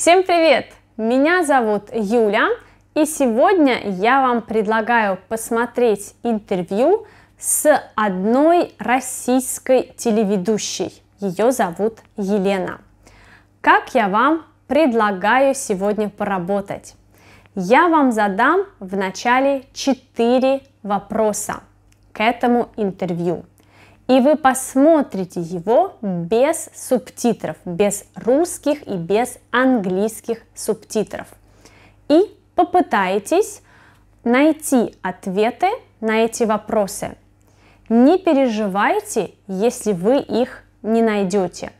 Всем привет! Меня зовут Юля, и сегодня я вам предлагаю посмотреть интервью с одной российской телеведущей. Ее зовут Елена. Как я вам предлагаю сегодня поработать? Я вам задам в начале 4 вопроса к этому интервью и вы посмотрите его без субтитров, без русских и без английских субтитров. И попытайтесь найти ответы на эти вопросы. Не переживайте, если вы их не найдете.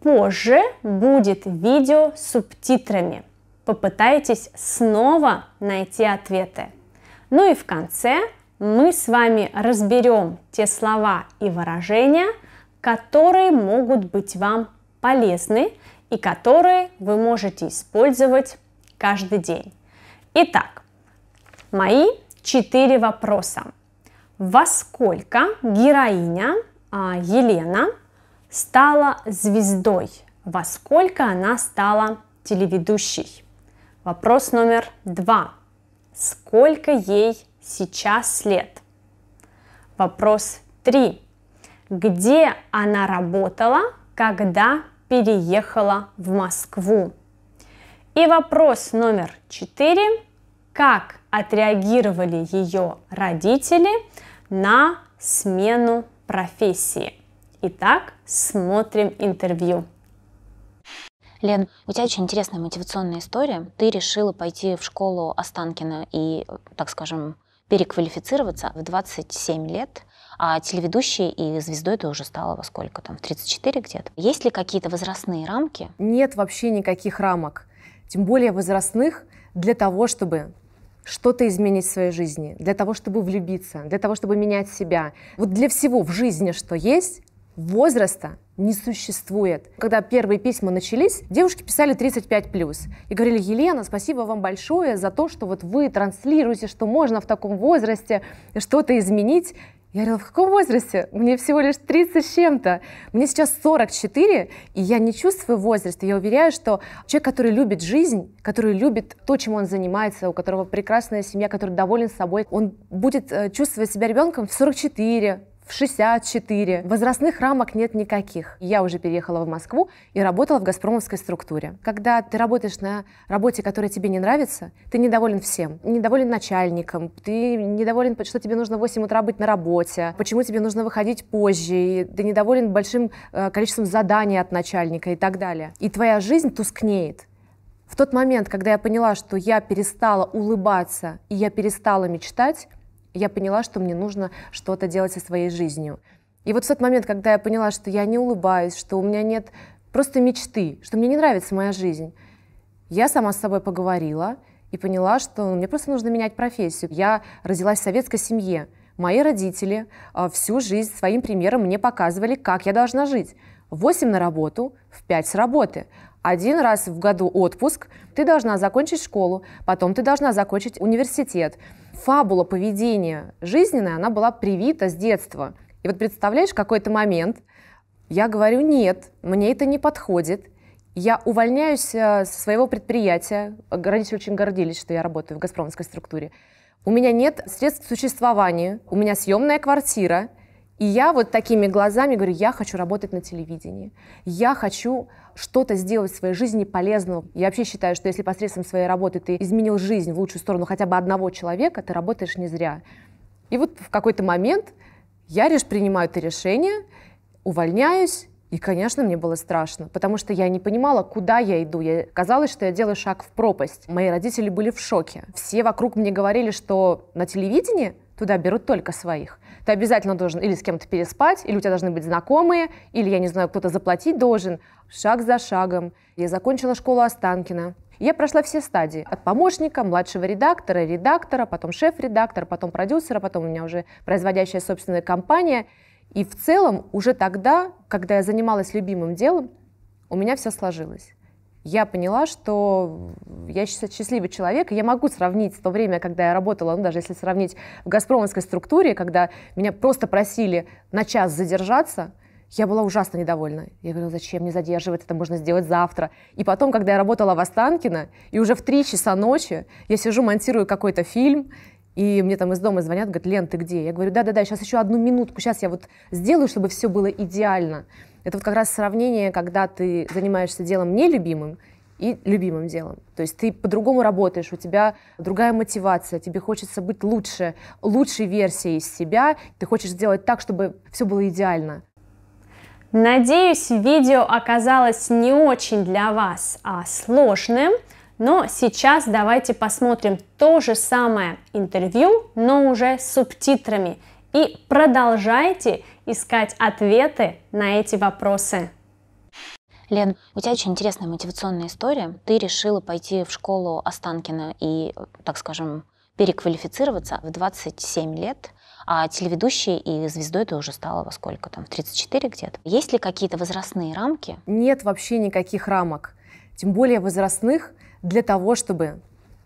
Позже будет видео с субтитрами. Попытайтесь снова найти ответы. Ну и в конце мы с вами разберем те слова и выражения, которые могут быть вам полезны и которые вы можете использовать каждый день. Итак, мои четыре вопроса. Во сколько героиня а, Елена стала звездой? Во сколько она стала телеведущей? Вопрос номер два. Сколько ей сейчас лет? Вопрос 3. Где она работала, когда переехала в Москву? И вопрос номер 4. Как отреагировали ее родители на смену профессии? Итак, смотрим интервью. Лен, у тебя очень интересная мотивационная история. Ты решила пойти в школу Останкина и, так скажем, переквалифицироваться в 27 лет, а телеведущей и звездой ты уже стала во сколько там, в 34 где-то. Есть ли какие-то возрастные рамки? Нет вообще никаких рамок, тем более возрастных, для того, чтобы что-то изменить в своей жизни, для того, чтобы влюбиться, для того, чтобы менять себя. Вот для всего в жизни, что есть, возраста не существует. Когда первые письма начались, девушки писали 35+, и говорили, Елена, спасибо вам большое за то, что вот вы транслируете, что можно в таком возрасте что-то изменить. Я говорила, в каком возрасте? Мне всего лишь 30 с чем-то. Мне сейчас 44, и я не чувствую возраста. Я уверяю, что человек, который любит жизнь, который любит то, чем он занимается, у которого прекрасная семья, который доволен собой, он будет э, чувствовать себя ребенком в 44, в 64. Возрастных рамок нет никаких. Я уже переехала в Москву и работала в «Газпромовской» структуре. Когда ты работаешь на работе, которая тебе не нравится, ты недоволен всем. Недоволен начальником, ты недоволен, что тебе нужно в 8 утра быть на работе, почему тебе нужно выходить позже, и ты недоволен большим э, количеством заданий от начальника и так далее. И твоя жизнь тускнеет. В тот момент, когда я поняла, что я перестала улыбаться и я перестала мечтать, я поняла, что мне нужно что-то делать со своей жизнью. И вот в тот момент, когда я поняла, что я не улыбаюсь, что у меня нет просто мечты, что мне не нравится моя жизнь, я сама с собой поговорила и поняла, что мне просто нужно менять профессию. Я родилась в советской семье. Мои родители а, всю жизнь своим примером мне показывали, как я должна жить. В 8 на работу, в 5 с работы один раз в году отпуск, ты должна закончить школу, потом ты должна закончить университет. Фабула поведения жизненная, она была привита с детства. И вот представляешь, какой-то момент я говорю, нет, мне это не подходит, я увольняюсь э, со своего предприятия. Граничи очень гордились, что я работаю в газпромской структуре. У меня нет средств к существованию, у меня съемная квартира, и я вот такими глазами говорю, я хочу работать на телевидении, я хочу что-то сделать в своей жизни полезного. Я вообще считаю, что если посредством своей работы ты изменил жизнь в лучшую сторону хотя бы одного человека, ты работаешь не зря. И вот в какой-то момент я лишь принимаю это решение, увольняюсь, и, конечно, мне было страшно, потому что я не понимала, куда я иду. Я, казалось, что я делаю шаг в пропасть. Мои родители были в шоке. Все вокруг мне говорили, что на телевидении туда берут только своих. Ты обязательно должен или с кем-то переспать, или у тебя должны быть знакомые, или, я не знаю, кто-то заплатить должен. Шаг за шагом. Я закончила школу Останкина. Я прошла все стадии. От помощника, младшего редактора, редактора, потом шеф-редактора, потом продюсера, потом у меня уже производящая собственная компания. И в целом уже тогда, когда я занималась любимым делом, у меня все сложилось я поняла, что я счастливый человек, и я могу сравнить то время, когда я работала, ну, даже если сравнить в «Газпромовской» структуре, когда меня просто просили на час задержаться, я была ужасно недовольна. Я говорила, зачем мне задерживать, это можно сделать завтра. И потом, когда я работала в Останкино, и уже в три часа ночи я сижу, монтирую какой-то фильм, и мне там из дома звонят, говорят, Лен, ты где? Я говорю, да-да-да, сейчас еще одну минутку, сейчас я вот сделаю, чтобы все было идеально. Это вот как раз сравнение, когда ты занимаешься делом нелюбимым и любимым делом. То есть ты по-другому работаешь, у тебя другая мотивация, тебе хочется быть лучше, лучшей версией себя, ты хочешь сделать так, чтобы все было идеально. Надеюсь, видео оказалось не очень для вас а сложным. Но сейчас давайте посмотрим то же самое интервью, но уже с субтитрами. И продолжайте искать ответы на эти вопросы. Лен, у тебя очень интересная мотивационная история. Ты решила пойти в школу Останкина и, так скажем, переквалифицироваться в 27 лет, а телеведущей и звездой ты уже стала во сколько там, в 34 где-то. Есть ли какие-то возрастные рамки? Нет вообще никаких рамок, тем более возрастных для того, чтобы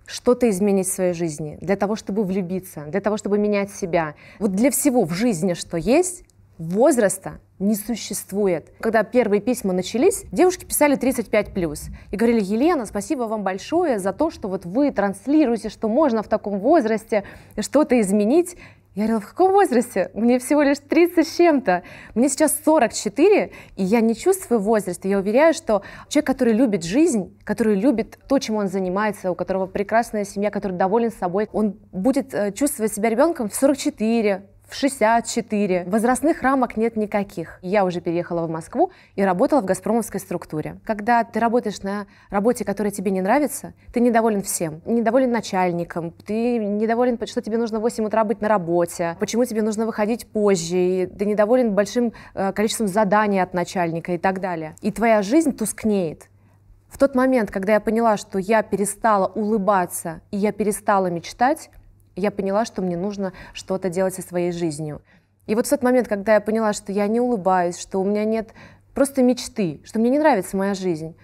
что-то изменить в своей жизни, для того, чтобы влюбиться, для того, чтобы менять себя. Вот для всего в жизни, что есть, возраста не существует. Когда первые письма начались, девушки писали 35+, и говорили, Елена, спасибо вам большое за то, что вот вы транслируете, что можно в таком возрасте что-то изменить. Я говорила, в каком возрасте? Мне всего лишь 30 с чем-то. Мне сейчас 44, и я не чувствую возраста. Я уверяю, что человек, который любит жизнь, который любит то, чем он занимается, у которого прекрасная семья, который доволен собой, он будет э, чувствовать себя ребенком в 44, в 64. Возрастных рамок нет никаких. Я уже переехала в Москву и работала в газпромовской структуре. Когда ты работаешь на работе, которая тебе не нравится, ты недоволен всем. Недоволен начальником, ты недоволен, что тебе нужно в 8 утра быть на работе, почему тебе нужно выходить позже, и ты недоволен большим э, количеством заданий от начальника и так далее. И твоя жизнь тускнеет. В тот момент, когда я поняла, что я перестала улыбаться и я перестала мечтать, я поняла, что мне нужно что-то делать со своей жизнью. И вот в тот момент, когда я поняла, что я не улыбаюсь, что у меня нет просто мечты, что мне не нравится моя жизнь,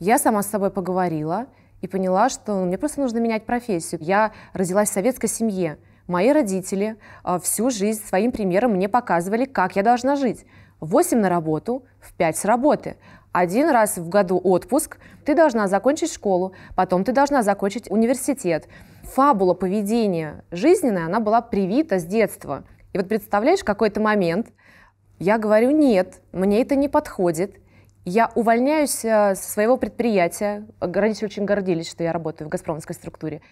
я сама с собой поговорила и поняла, что мне просто нужно менять профессию. Я родилась в советской семье. Мои родители а, всю жизнь своим примером мне показывали, как я должна жить. восемь на работу, в пять с работы. Один раз в году отпуск, ты должна закончить школу, потом ты должна закончить университет, фабула поведения жизненная, она была привита с детства. И вот представляешь, какой-то момент я говорю, нет, мне это не подходит, я увольняюсь э, со своего предприятия. Родители очень гордились, что я работаю в газпромской структуре.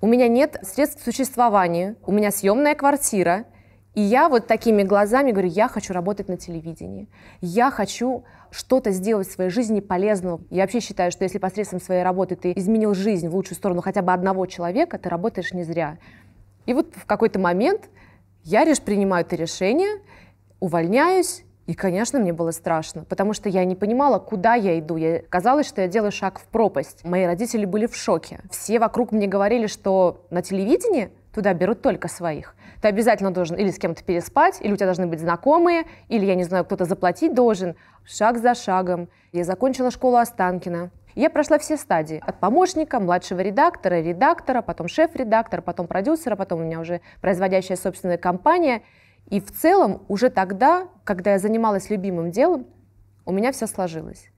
У меня нет средств к существованию, у меня съемная квартира, и я вот такими глазами говорю, я хочу работать на телевидении, я хочу что-то сделать в своей жизни полезного. Я вообще считаю, что если посредством своей работы ты изменил жизнь в лучшую сторону хотя бы одного человека, ты работаешь не зря. И вот в какой-то момент я лишь принимаю это решение, увольняюсь, и, конечно, мне было страшно, потому что я не понимала, куда я иду. Я, казалось, что я делаю шаг в пропасть. Мои родители были в шоке. Все вокруг мне говорили, что на телевидении туда берут только своих. Ты обязательно должен или с кем-то переспать, или у тебя должны быть знакомые, или, я не знаю, кто-то заплатить должен. Шаг за шагом. Я закончила школу Останкина. Я прошла все стадии. От помощника, младшего редактора, редактора, потом шеф-редактора, потом продюсера, потом у меня уже производящая собственная компания. И в целом уже тогда, когда я занималась любимым делом, у меня все сложилось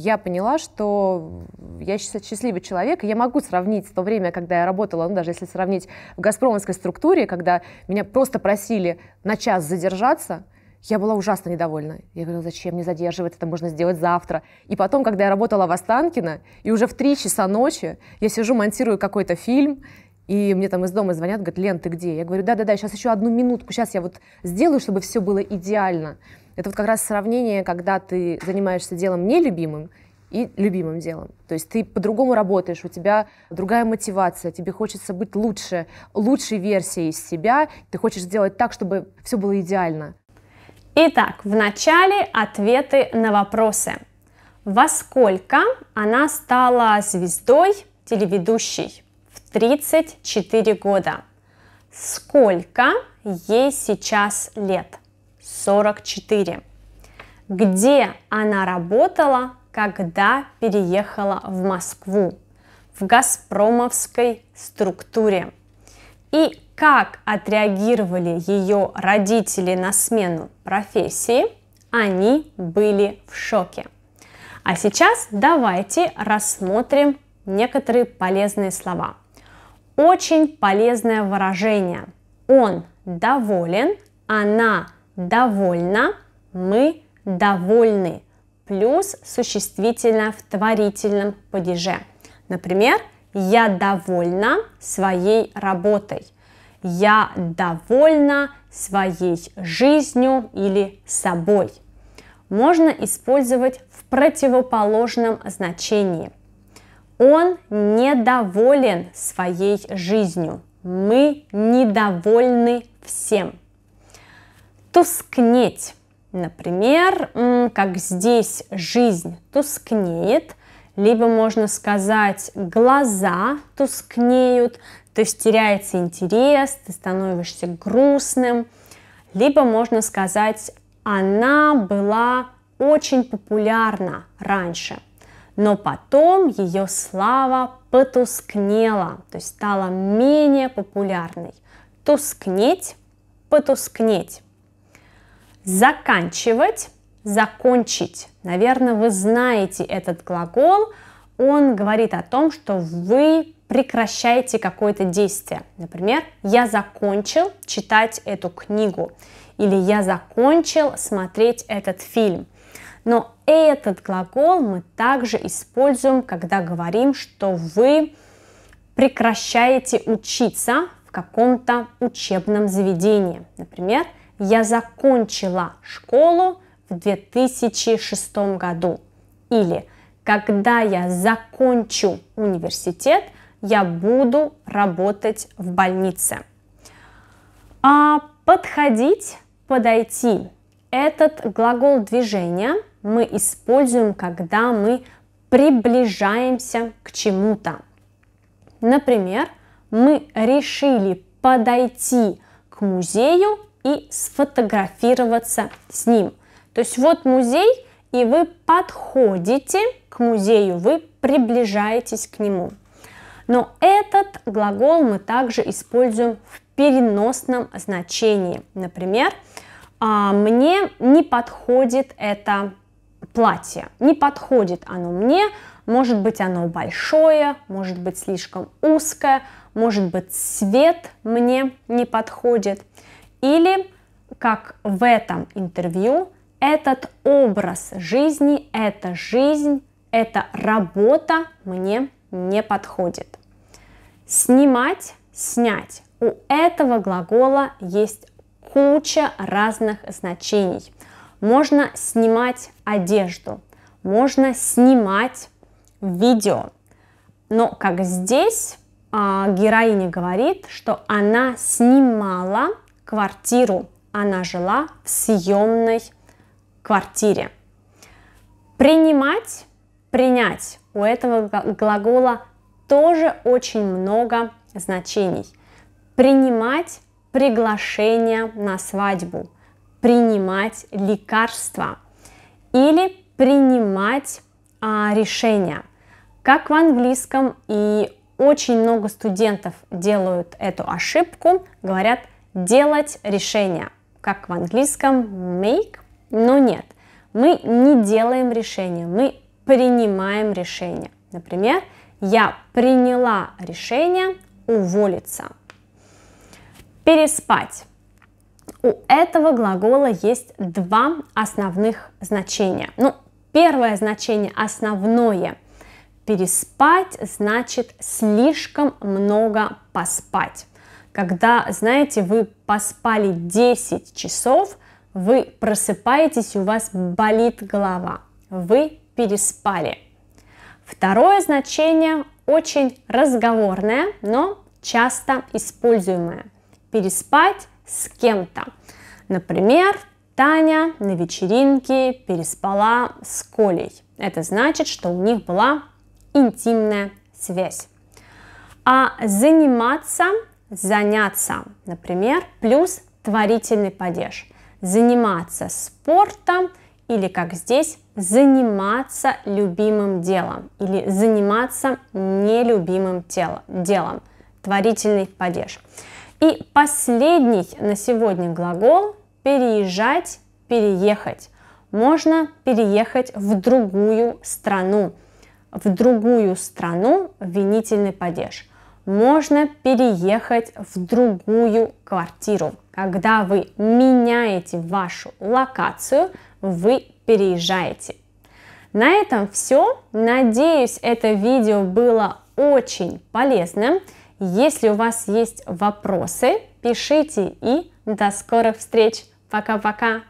я поняла, что я счастливый человек, и я могу сравнить то время, когда я работала, ну, даже если сравнить в «Газпромовской» структуре, когда меня просто просили на час задержаться, я была ужасно недовольна. Я говорила, зачем мне задерживать, это можно сделать завтра. И потом, когда я работала в Останкино, и уже в три часа ночи я сижу, монтирую какой-то фильм, и мне там из дома звонят, говорят, Лен, ты где? Я говорю, да-да-да, сейчас еще одну минутку, сейчас я вот сделаю, чтобы все было идеально. Это вот как раз сравнение, когда ты занимаешься делом нелюбимым и любимым делом. То есть ты по-другому работаешь, у тебя другая мотивация, тебе хочется быть лучше, лучшей версией себя, ты хочешь сделать так, чтобы все было идеально. Итак, в начале ответы на вопросы. Во сколько она стала звездой телеведущей? В 34 года. Сколько ей сейчас лет? 44. Где она работала, когда переехала в Москву? В Газпромовской структуре. И как отреагировали ее родители на смену профессии, они были в шоке. А сейчас давайте рассмотрим некоторые полезные слова. Очень полезное выражение. Он доволен, она довольно, мы довольны, плюс существительное в творительном падеже. Например, я довольна своей работой. Я довольна своей жизнью или собой. Можно использовать в противоположном значении. Он недоволен своей жизнью. Мы недовольны всем тускнеть. Например, как здесь жизнь тускнеет, либо можно сказать глаза тускнеют, то есть теряется интерес, ты становишься грустным, либо можно сказать она была очень популярна раньше, но потом ее слава потускнела, то есть стала менее популярной. Тускнеть, потускнеть. Заканчивать, закончить. Наверное, вы знаете этот глагол. Он говорит о том, что вы прекращаете какое-то действие. Например, я закончил читать эту книгу или я закончил смотреть этот фильм. Но этот глагол мы также используем, когда говорим, что вы прекращаете учиться в каком-то учебном заведении. Например, я закончила школу в 2006 году. Или когда я закончу университет, я буду работать в больнице. А подходить, подойти. Этот глагол движения мы используем, когда мы приближаемся к чему-то. Например, мы решили подойти к музею и сфотографироваться с ним. То есть вот музей, и вы подходите к музею, вы приближаетесь к нему. Но этот глагол мы также используем в переносном значении. Например, «А, мне не подходит это платье, не подходит оно мне, может быть оно большое, может быть слишком узкое, может быть цвет мне не подходит. Или, как в этом интервью, этот образ жизни, эта жизнь, эта работа мне не подходит. Снимать, снять. У этого глагола есть куча разных значений. Можно снимать одежду, можно снимать видео. Но как здесь а, героиня говорит, что она снимала квартиру. Она жила в съемной квартире. Принимать, принять. У этого глагола тоже очень много значений. Принимать приглашение на свадьбу, принимать лекарства или принимать а, решения. Как в английском и очень много студентов делают эту ошибку, говорят делать решения, как в английском make, но нет. Мы не делаем решения, мы принимаем решение. Например, я приняла решение уволиться. Переспать. У этого глагола есть два основных значения. Ну, первое значение основное. Переспать значит слишком много поспать. Когда, знаете, вы поспали 10 часов, вы просыпаетесь, у вас болит голова, вы переспали. Второе значение очень разговорное, но часто используемое. Переспать с кем-то. Например, Таня на вечеринке переспала с Колей. Это значит, что у них была интимная связь. А заниматься заняться, например, плюс творительный падеж, заниматься спортом или, как здесь, заниматься любимым делом или заниматься нелюбимым тело, делом, творительный падеж. И последний на сегодня глагол переезжать, переехать. Можно переехать в другую страну. В другую страну винительный падеж можно переехать в другую квартиру. Когда вы меняете вашу локацию, вы переезжаете. На этом все. Надеюсь, это видео было очень полезным. Если у вас есть вопросы, пишите и до скорых встреч. Пока-пока!